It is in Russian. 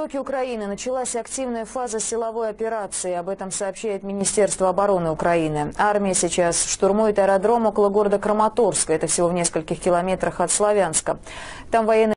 востоке Украины началась активная фаза силовой операции. Об этом сообщает Министерство обороны Украины. Армия сейчас штурмует аэродром около города Краматорска. Это всего в нескольких километрах от Славянска. Там военные